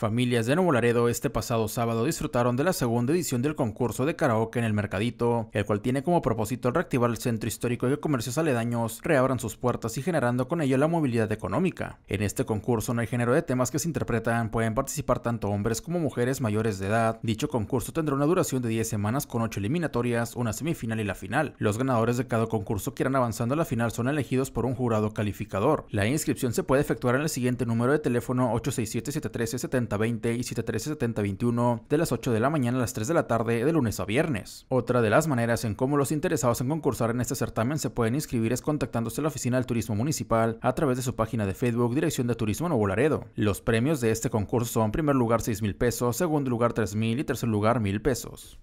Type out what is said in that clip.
Familias de Nuevo Laredo este pasado sábado disfrutaron de la segunda edición del concurso de karaoke en el Mercadito, el cual tiene como propósito reactivar el centro histórico y comercios aledaños reabran sus puertas y generando con ello la movilidad económica. En este concurso no hay género de temas que se interpretan, pueden participar tanto hombres como mujeres mayores de edad. Dicho concurso tendrá una duración de 10 semanas con 8 eliminatorias, una semifinal y la final. Los ganadores de cada concurso que irán avanzando a la final son elegidos por un jurado calificador. La inscripción se puede efectuar en el siguiente número de teléfono 867 713 20 y 713 de las 8 de la mañana a las 3 de la tarde de lunes a viernes. Otra de las maneras en cómo los interesados en concursar en este certamen se pueden inscribir es contactándose a la Oficina del Turismo Municipal a través de su página de Facebook Dirección de Turismo Nuevo Laredo. Los premios de este concurso son primer lugar 6 mil pesos, segundo lugar 3 mil y tercer lugar mil pesos.